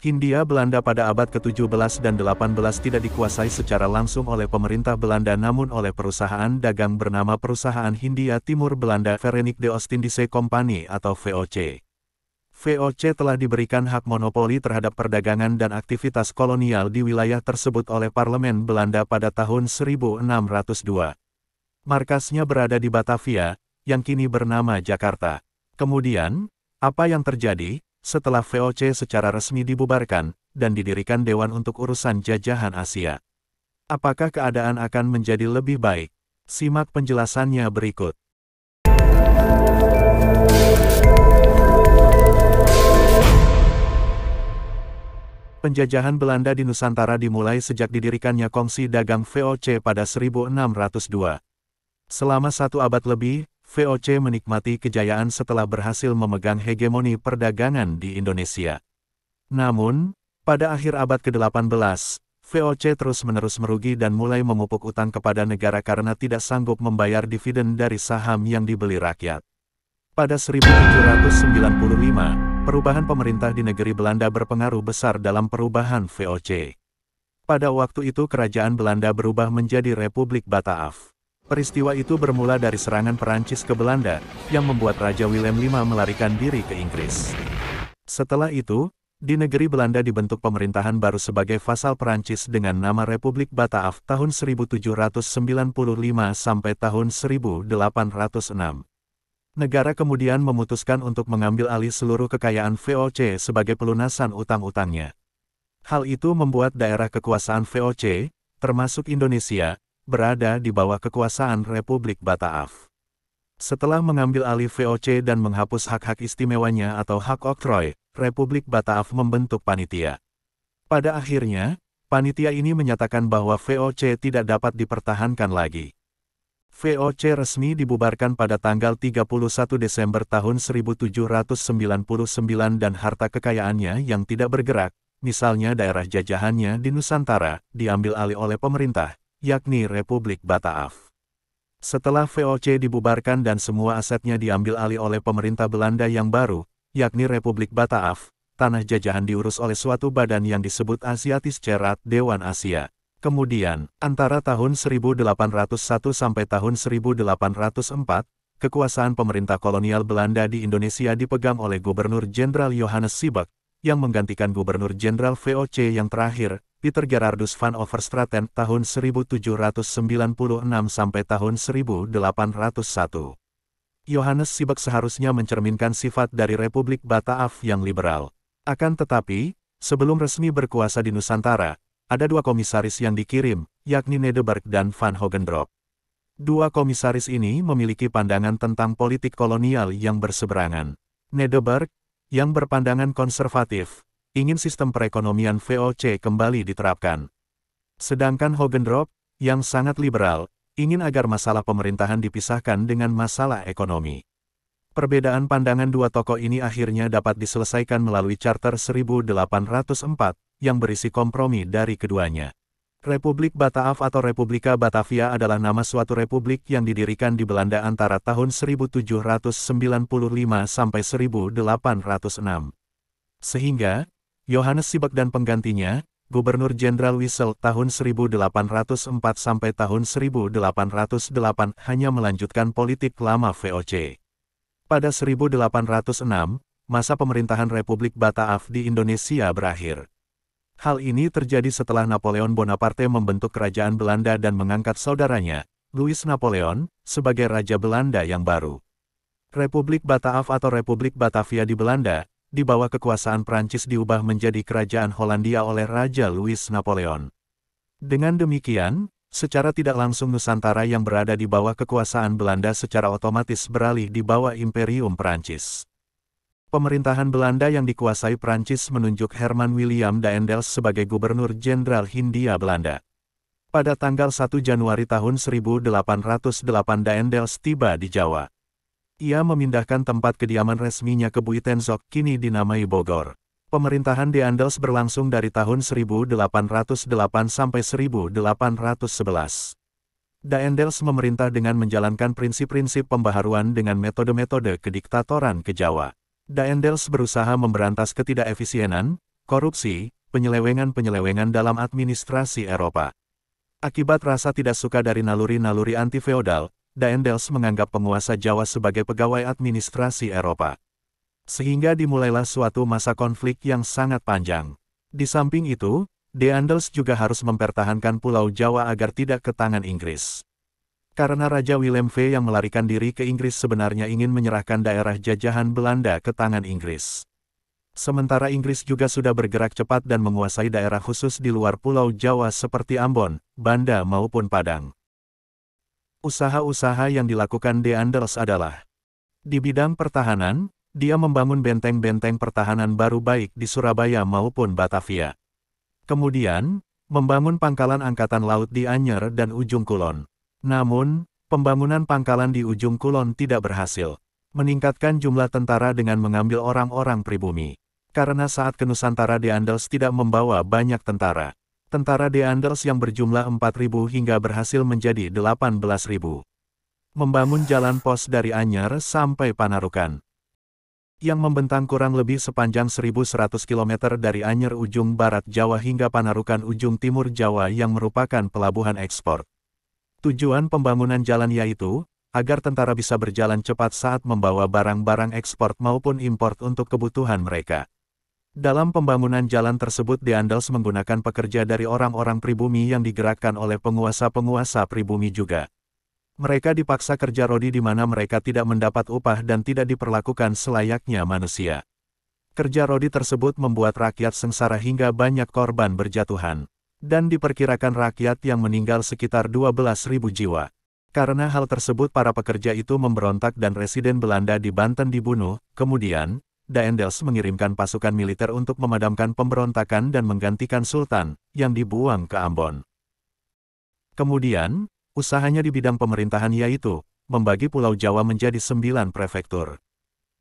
Hindia Belanda pada abad ke-17 dan 18 tidak dikuasai secara langsung oleh pemerintah Belanda namun oleh perusahaan dagang bernama Perusahaan Hindia Timur Belanda Verenigde Ostindische Company atau VOC. VOC telah diberikan hak monopoli terhadap perdagangan dan aktivitas kolonial di wilayah tersebut oleh Parlemen Belanda pada tahun 1602. Markasnya berada di Batavia, yang kini bernama Jakarta. Kemudian, apa yang terjadi? setelah VOC secara resmi dibubarkan, dan didirikan Dewan untuk Urusan Jajahan Asia. Apakah keadaan akan menjadi lebih baik? Simak penjelasannya berikut. Penjajahan Belanda di Nusantara dimulai sejak didirikannya Kongsi Dagang VOC pada 1602. Selama satu abad lebih, VOC menikmati kejayaan setelah berhasil memegang hegemoni perdagangan di Indonesia. Namun, pada akhir abad ke-18, VOC terus-menerus merugi dan mulai memupuk utang kepada negara karena tidak sanggup membayar dividen dari saham yang dibeli rakyat. Pada 1795, perubahan pemerintah di negeri Belanda berpengaruh besar dalam perubahan VOC. Pada waktu itu kerajaan Belanda berubah menjadi Republik Bataaf. Peristiwa itu bermula dari serangan Perancis ke Belanda, yang membuat Raja Willem V melarikan diri ke Inggris. Setelah itu, di negeri Belanda dibentuk pemerintahan baru sebagai fasal Perancis dengan nama Republik Bataaf tahun 1795 sampai tahun 1806. Negara kemudian memutuskan untuk mengambil alih seluruh kekayaan VOC sebagai pelunasan utang-utangnya. Hal itu membuat daerah kekuasaan VOC, termasuk Indonesia, berada di bawah kekuasaan Republik Bataaf. Setelah mengambil alih VOC dan menghapus hak-hak istimewanya atau hak oktroy, Republik Bataaf membentuk panitia. Pada akhirnya, panitia ini menyatakan bahwa VOC tidak dapat dipertahankan lagi. VOC resmi dibubarkan pada tanggal 31 Desember tahun 1799 dan harta kekayaannya yang tidak bergerak, misalnya daerah jajahannya di Nusantara, diambil alih oleh pemerintah, yakni Republik Bataaf. Setelah VOC dibubarkan dan semua asetnya diambil alih oleh pemerintah Belanda yang baru, yakni Republik Bataaf, tanah jajahan diurus oleh suatu badan yang disebut Asiatis Cerat Dewan Asia. Kemudian, antara tahun 1801 sampai tahun 1804, kekuasaan pemerintah kolonial Belanda di Indonesia dipegang oleh Gubernur Jenderal Johannes Sibak, yang menggantikan Gubernur Jenderal VOC yang terakhir, Peter Gerardus van Overstraten tahun 1796 sampai tahun 1801. Johannes Sibak seharusnya mencerminkan sifat dari Republik Bataaf yang liberal. Akan tetapi, sebelum resmi berkuasa di Nusantara, ada dua komisaris yang dikirim, yakni Nedeberg dan Van Hogendrop. Dua komisaris ini memiliki pandangan tentang politik kolonial yang berseberangan. Nedeberg, yang berpandangan konservatif, ingin sistem perekonomian VOC kembali diterapkan. Sedangkan Hogendrop, yang sangat liberal, ingin agar masalah pemerintahan dipisahkan dengan masalah ekonomi. Perbedaan pandangan dua tokoh ini akhirnya dapat diselesaikan melalui Charter 1804, yang berisi kompromi dari keduanya. Republik Bataaf atau Republika Batavia adalah nama suatu republik yang didirikan di Belanda antara tahun 1795 sampai 1806. Sehingga, Yohanes Sibak dan penggantinya, Gubernur Jenderal Wiesel tahun 1804 sampai tahun 1808 hanya melanjutkan politik lama VOC. Pada 1806, masa pemerintahan Republik Bataaf di Indonesia berakhir. Hal ini terjadi setelah Napoleon Bonaparte membentuk kerajaan Belanda dan mengangkat saudaranya, Louis Napoleon, sebagai Raja Belanda yang baru. Republik Bataaf atau Republik Batavia di Belanda, di bawah kekuasaan Prancis diubah menjadi kerajaan Hollandia oleh Raja Louis Napoleon. Dengan demikian, secara tidak langsung Nusantara yang berada di bawah kekuasaan Belanda secara otomatis beralih di bawah Imperium Prancis. Pemerintahan Belanda yang dikuasai Prancis menunjuk Herman William Daendels sebagai Gubernur Jenderal Hindia Belanda. Pada tanggal 1 Januari tahun 1808 Daendels tiba di Jawa. Ia memindahkan tempat kediaman resminya ke Buitenzog, kini dinamai Bogor. Pemerintahan di Andels berlangsung dari tahun 1808 sampai 1811. Daendels memerintah dengan menjalankan prinsip-prinsip pembaharuan dengan metode-metode kediktatoran ke Jawa. Daendels berusaha memberantas ketidakefisienan, korupsi, penyelewengan-penyelewengan dalam administrasi Eropa. Akibat rasa tidak suka dari naluri-naluri anti-feodal, Daendels menganggap penguasa Jawa sebagai pegawai administrasi Eropa. Sehingga dimulailah suatu masa konflik yang sangat panjang. Di samping itu, Daendels juga harus mempertahankan Pulau Jawa agar tidak ke tangan Inggris. Karena Raja Willem V yang melarikan diri ke Inggris sebenarnya ingin menyerahkan daerah jajahan Belanda ke tangan Inggris. Sementara Inggris juga sudah bergerak cepat dan menguasai daerah khusus di luar Pulau Jawa seperti Ambon, Banda maupun Padang. Usaha-usaha yang dilakukan de Anders adalah di bidang pertahanan, dia membangun benteng-benteng pertahanan baru baik di Surabaya maupun Batavia. Kemudian, membangun pangkalan angkatan laut di Anyer dan Ujung Kulon. Namun, pembangunan pangkalan di Ujung Kulon tidak berhasil. Meningkatkan jumlah tentara dengan mengambil orang-orang pribumi. Karena saat ke Nusantara Andals tidak membawa banyak tentara tentara Anders yang berjumlah 4.000 hingga berhasil menjadi 18.000. Membangun jalan pos dari Anyer sampai Panarukan. Yang membentang kurang lebih sepanjang 1.100 km dari Anyer ujung barat Jawa hingga Panarukan ujung timur Jawa yang merupakan pelabuhan ekspor. Tujuan pembangunan jalan yaitu, agar tentara bisa berjalan cepat saat membawa barang-barang ekspor maupun import untuk kebutuhan mereka. Dalam pembangunan jalan tersebut Andals menggunakan pekerja dari orang-orang pribumi yang digerakkan oleh penguasa-penguasa pribumi juga. Mereka dipaksa kerja rodi di mana mereka tidak mendapat upah dan tidak diperlakukan selayaknya manusia. Kerja rodi tersebut membuat rakyat sengsara hingga banyak korban berjatuhan. Dan diperkirakan rakyat yang meninggal sekitar 12.000 jiwa. Karena hal tersebut para pekerja itu memberontak dan residen Belanda di Banten dibunuh, kemudian, Daendels mengirimkan pasukan militer untuk memadamkan pemberontakan dan menggantikan Sultan, yang dibuang ke Ambon. Kemudian, usahanya di bidang pemerintahan yaitu, membagi Pulau Jawa menjadi sembilan prefektur.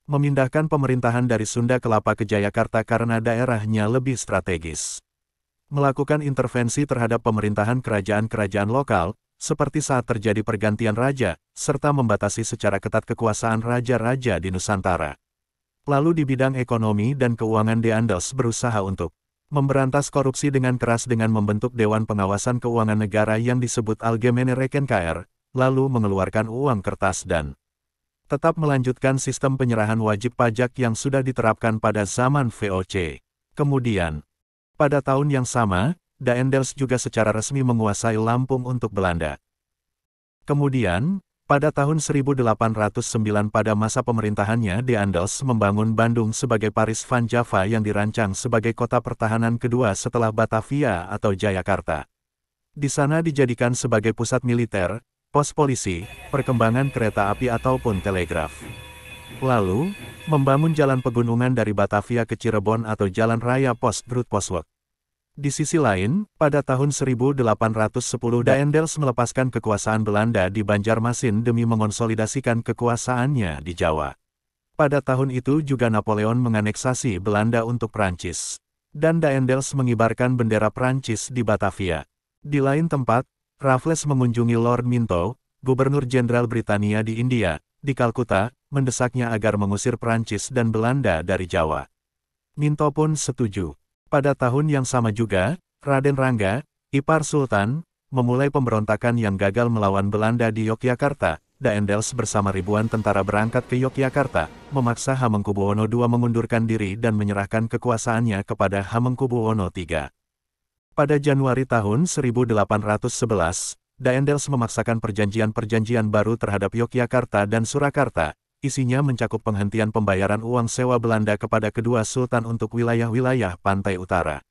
Memindahkan pemerintahan dari Sunda Kelapa ke Jayakarta karena daerahnya lebih strategis. Melakukan intervensi terhadap pemerintahan kerajaan-kerajaan lokal, seperti saat terjadi pergantian raja, serta membatasi secara ketat kekuasaan raja-raja di Nusantara. Lalu di bidang ekonomi dan keuangan Deandos berusaha untuk memberantas korupsi dengan keras dengan membentuk Dewan Pengawasan Keuangan Negara yang disebut Algemene Rekenkr, lalu mengeluarkan uang kertas dan tetap melanjutkan sistem penyerahan wajib pajak yang sudah diterapkan pada zaman VOC. Kemudian, pada tahun yang sama, Daendels juga secara resmi menguasai Lampung untuk Belanda. Kemudian, pada tahun 1809 pada masa pemerintahannya De Andels membangun Bandung sebagai Paris van Java yang dirancang sebagai kota pertahanan kedua setelah Batavia atau Jayakarta. Di sana dijadikan sebagai pusat militer, pos polisi, perkembangan kereta api ataupun telegraf. Lalu, membangun jalan pegunungan dari Batavia ke Cirebon atau jalan raya pos Brut Poswok. Di sisi lain, pada tahun 1810 Daendels melepaskan kekuasaan Belanda di Banjarmasin demi mengonsolidasikan kekuasaannya di Jawa. Pada tahun itu juga Napoleon menganeksasi Belanda untuk Prancis. Dan Daendels mengibarkan bendera Prancis di Batavia. Di lain tempat, Raffles mengunjungi Lord Minto, Gubernur Jenderal Britania di India, di Kalkuta, mendesaknya agar mengusir Prancis dan Belanda dari Jawa. Minto pun setuju. Pada tahun yang sama juga, Raden Rangga, Ipar Sultan, memulai pemberontakan yang gagal melawan Belanda di Yogyakarta. Daendels bersama ribuan tentara berangkat ke Yogyakarta, memaksa Hamengkubuwono II mengundurkan diri dan menyerahkan kekuasaannya kepada Hamengkubuwono III. Pada Januari tahun 1811, Daendels memaksakan perjanjian-perjanjian baru terhadap Yogyakarta dan Surakarta, isinya mencakup penghentian pembayaran uang sewa Belanda kepada kedua sultan untuk wilayah-wilayah pantai utara.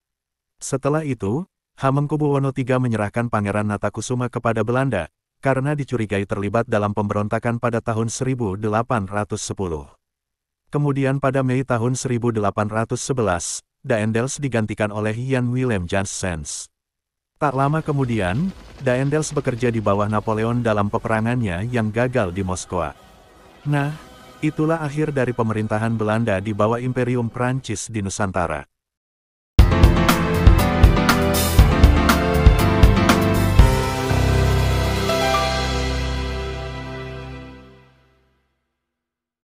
Setelah itu, Hamengkubuwono III menyerahkan Pangeran Natakusuma kepada Belanda, karena dicurigai terlibat dalam pemberontakan pada tahun 1810. Kemudian pada Mei tahun 1811, Daendels digantikan oleh Jan Willem Janssens. Tak lama kemudian, Daendels bekerja di bawah Napoleon dalam peperangannya yang gagal di Moskwa. Nah, itulah akhir dari pemerintahan Belanda di bawah Imperium Prancis di Nusantara.